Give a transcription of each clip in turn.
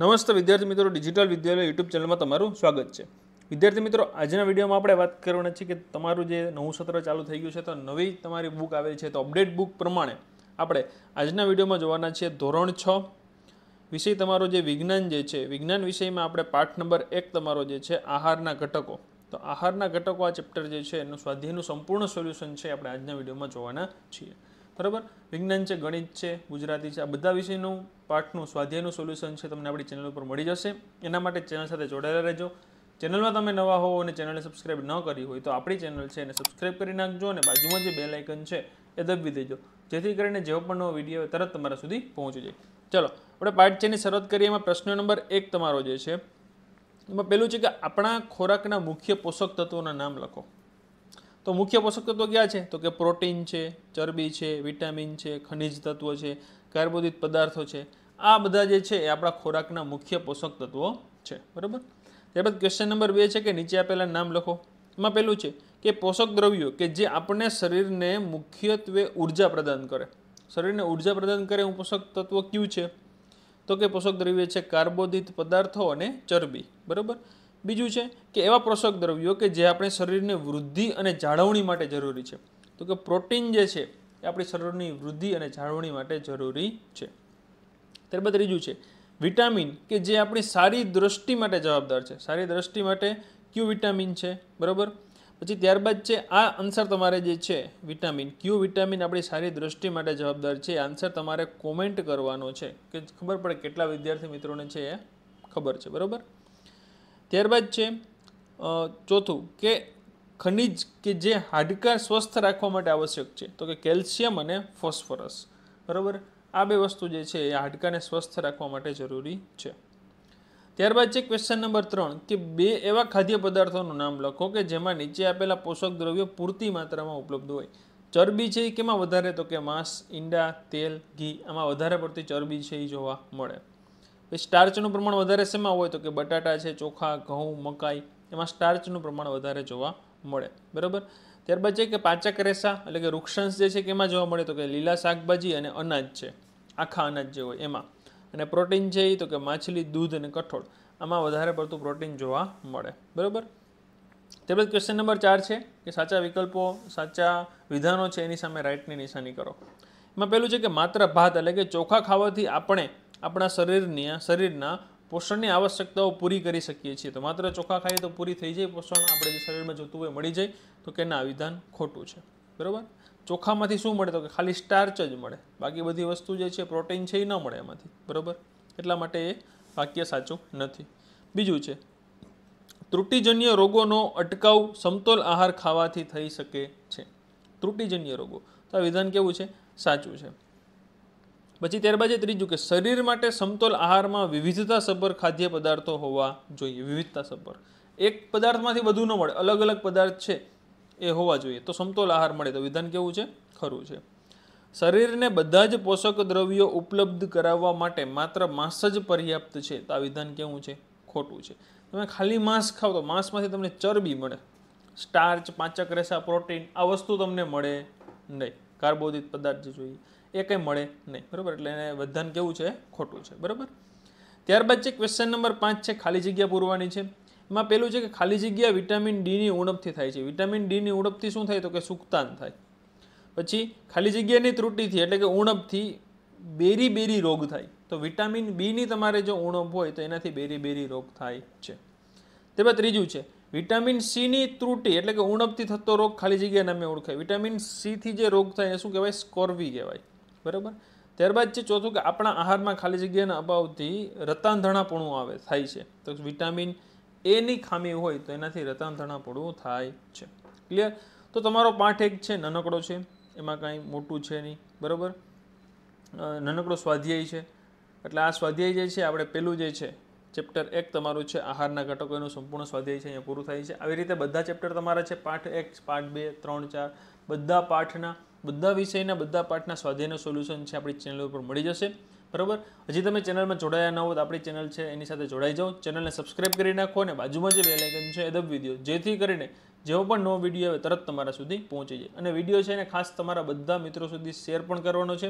નમસ્તે વિદ્યાર્થી મિત્રો ડિજિટલ વિદ્યાલય યુટ્યુબ ચેનલમાં તમારું સ્વાગત છે વિદ્યાર્થી મિત્રો આજના વિડીયોમાં આપણે વાત કરવાના છીએ કે તમારું જે નવું સત્ર ચાલુ થઈ ગયું છે તો નવી તમારી બુક આવેલી છે તો અપડેટ બુક પ્રમાણે આપણે આજના વિડીયોમાં જોવાના છીએ ધોરણ છ વિષય તમારો જે વિજ્ઞાન જે છે વિજ્ઞાન વિષયમાં આપણે પાઠ નંબર એક તમારો જે છે આહારના ઘટકો તો આહારના ઘટકો આ ચેપ્ટર જે છે એનું સ્વાધ્યાયનું સંપૂર્ણ સોલ્યુશન છે આપણે આજના વિડીયોમાં જોવાના છીએ બરાબર વિજ્ઞાન છે ગણિત છે ગુજરાતી છે આ બધા વિષયનું પાઠનું સ્વાધ્યાયનું સોલ્યુશન છે તમને આપણી ચેનલ ઉપર મળી જશે એના માટે ચેનલ સાથે જોડાયેલા રહેજો ચેનલમાં તમે નવા હો અને ચેનલને સબસ્ક્રાઇબ ન કરી હોય તો આપણી ચેનલ છે એને સબસ્ક્રાઇબ કરી નાખજો અને બાજુમાં જે બેલ આઇકન છે એ દબાવી દેજો જેથી કરીને જેવો પણ નવો વિડીયો તરત તમારા સુધી પહોંચી જાય ચલો આપણે પાઠ છેની શરૂઆત કરીએ એમાં પ્રશ્ન નંબર એક તમારો જે છે એમાં પહેલું છે કે આપણા ખોરાકના મુખ્ય પોષક તત્વોના નામ લખો તો મુખ્ય પોષક તત્વો ક્યાં છે તો કે પ્રોટીન છે ચરબી છે વિટામિન છે ખનિજ તત્વો છે કાર્બોદિત પદાર્થો છે આ બધા જે છે એ આપણા ખોરાકના મુખ્ય પોષક તત્વો છે બરાબર ત્યારબાદ ક્વેશ્ચન નંબર બે છે કે નીચે આપેલા નામ લખો એમાં પહેલું છે કે પોષક દ્રવ્યો કે જે આપણને શરીરને મુખ્યત્વે ઉર્જા પ્રદાન કરે શરીરને ઉર્જા પ્રદાન કરે એવું પોષક તત્વો કયું છે તો કે પોષક દ્રવ્ય છે કાર્બોદિત પદાર્થો અને ચરબી બરાબર બીજું છે કે એવા પ્રોષક દ્રવ્યો કે જે આપણે શરીરને વૃદ્ધિ અને જાળવણી માટે જરૂરી છે તો કે પ્રોટીન જે છે એ આપણી શરીરની વૃદ્ધિ અને જાળવણી માટે જરૂરી છે ત્યારબાદ ત્રીજું છે વિટામિન કે જે આપણી સારી દ્રષ્ટિ માટે જવાબદાર છે સારી દ્રષ્ટિ માટે ક્યુ વિટામિન છે બરાબર પછી ત્યારબાદ છે આ આન્સર તમારે જે છે વિટામિન ક્યુ વિટામિન આપણી સારી દ્રષ્ટિ માટે જવાબદાર છે આન્સર તમારે કોમેન્ટ કરવાનો છે કે ખબર પડે કેટલા વિદ્યાર્થી મિત્રોને છે એ ખબર છે બરાબર ત્યારબાદ છે ચોથું કે ખનિજ કે જે હાડકાં સ્વસ્થ રાખવા માટે આવશ્યક છે તો કે કેલ્શિયમ અને ફોસ્ફરસ બરાબર આ બે વસ્તુ જે છે એ હાડકાને સ્વસ્થ રાખવા માટે જરૂરી છે ત્યારબાદ છે ક્વેશ્ચન નંબર ત્રણ કે બે એવા ખાદ્ય પદાર્થોનું નામ લખો કે જેમાં નીચે આપેલા પોષક દ્રવ્યો પૂરતી માત્રામાં ઉપલબ્ધ હોય ચરબી છે એ કેમાં વધારે તો કે માંસ ઈંડા તેલ ઘી આમાં વધારે પડતી ચરબી છે એ જોવા મળે સ્ટાર્ચનું પ્રમાણ વધારે શેમાં હોય તો કે બટાટા છે ચોખા ઘઉં મકાઈ એમાં સ્ટાર્ચનું પ્રમાણ વધારે જોવા મળે બરાબર ત્યારબાદ છે કે પાચક રેસા એટલે કે વૃક્ષાંશ જે છે કે એમાં જોવા મળે તો કે લીલા શાકભાજી અને અનાજ છે આખા અનાજ જે હોય એમાં અને પ્રોટીન છે એ તો કે માછલી દૂધ અને કઠોળ આમાં વધારે પડતું પ્રોટીન જોવા મળે બરાબર ત્યારબાદ ક્વેશ્ચન નંબર ચાર છે કે સાચા વિકલ્પો સાચા વિધાનો છે એની સામે રાઇટની નિશાની કરો એમાં પહેલું છે કે માત્ર ભાત એટલે કે ચોખા ખાવાથી આપણે આપણા શરીરની શરીરના પોષણની આવશ્યકતાઓ પૂરી કરી શકીએ છીએ તો માત્ર ચોખા ખાઈએ તો પૂરી થઈ જાય પોષણ આપણે જે શરીરમાં જોતું હોય મળી જાય તો કે ના વિધાન ખોટું છે બરાબર ચોખામાંથી શું મળે તો કે ખાલી સ્ટાર્ચ જ મળે બાકી બધી વસ્તુ જે છે પ્રોટીન છે એ ન મળે એમાંથી બરાબર એટલા માટે એ વાક્ય સાચું નથી બીજું છે ત્રુટિજન્ય રોગોનો અટકાવ સમતોલ આહાર ખાવાથી થઈ શકે છે ત્રુટિજન્ય રોગો તો આ વિધાન કેવું છે સાચું છે પછી ત્યારબાદ છે ત્રીજું કે શરીર માટે સમતોલ આહારમાં વિવિધતા સભર ખાદ્ય પદાર્થો હોવા જોઈએ વિવિધતા સભર એક પદાર્થમાંથી બધું ન મળે અલગ અલગ પદાર્થ છે એ હોવા જોઈએ તો સમતોલ આહાર મળે તો વિધાન કેવું છે ખરું છે શરીરને બધા જ પોષક દ્રવ્યો ઉપલબ્ધ કરાવવા માટે માત્ર માંસ જ પર્યાપ્ત છે તો આ વિધાન કેવું છે ખોટું છે તમે ખાલી માંસ ખાઓ તો માંસમાંથી તમને ચરબી મળે સ્ટાર્ચ પાંચક રેસા પ્રોટીન આ વસ્તુ તમને મળે નહીં કાર્બોદિત પદાર્થ જોઈએ એ કંઈ મળે નહીં બરાબર એટલે એને બધાને કેવું છે ખોટું છે બરાબર ત્યારબાદ છે ક્વેશ્ચન નંબર પાંચ છે ખાલી જગ્યા પૂરવાની છે એમાં પેલું છે કે ખાલી જગ્યા વિટામિન ડીની ઉણપથી થાય છે વિટામિન ડીની ઉણપથી શું થાય તો કે સુક્તાન થાય પછી ખાલી જગ્યાની ત્રુટિથી એટલે કે ઉણપથી બેરી બેરી રોગ થાય તો વિટામિન બીની તમારે જો ઉણપ હોય તો એનાથી બેરી બેરી રોગ થાય છે તે ત્યારબાદ ત્રીજું છે વિટામિન સીની ત્રુટિ એટલે કે ઉણપથી થતો રોગ ખાલી જગ્યા નામે ઓળખાય વિટામિન સીથી જે રોગ થાય એ શું કહેવાય સ્કોર્વી કહેવાય બરાબર ત્યારબાદ છે ચોથું કે આપણા આહારમાં ખાલી જગ્યાના અભાવથી રતાંધણાપણું આવે થાય છે તો વિટામિન એની ખામી હોય તો એનાથી રતાંધણાપણું થાય છે ક્લિયર તો તમારો પાઠ એક છે નાનકડો છે એમાં કાંઈ મોટું છે નહીં બરાબર નાનકડો સ્વાધ્યાય છે એટલે આ સ્વાધ્યાય જે છે આપણે પહેલું જે છે ચેપ્ટર એક તમારું છે આહારના ઘટકો એનું સંપૂર્ણ સ્વાધ્યાય છે અહીંયા પૂરું થાય છે આવી રીતે બધા ચેપ્ટર તમારા છે પાઠ એક પાઠ બે ત્રણ ચાર બધા પાઠના બધા વિષયના બધા પાઠના સ્વાધ્યાયનું સોલ્યુશન છે આપણી ચેનલ ઉપર મળી જશે બરાબર હજી તમે ચેનલમાં જોડાયા ન હો તો આપણી ચેનલ છે એની સાથે જોડાઈ જાઓ ચેનલને સબસ્ક્રાઇબ કરી નાખો અને બાજુમાં જે બેલાઇકન છે એ દબાવી દો જેથી કરીને જેવો પણ નવો વિડીયો આવે તરત તમારા સુધી પહોંચી જાય અને વિડીયો છે એને ખાસ તમારા બધા મિત્રો સુધી શેર પણ કરવાનો છે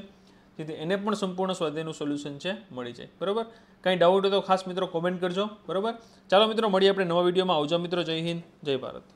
જેથી એને પણ સંપૂર્ણ સ્વાધ્યાયનું સોલ્યુશન છે મળી જાય બરાબર કંઈ ડાઉટ હોય તો ખાસ મિત્રો કોમેન્ટ કરજો બરાબર ચાલો મિત્રો મળીએ આપણે નવા વિડીયોમાં આવજો મિત્રો જય હિન્દ જય ભારત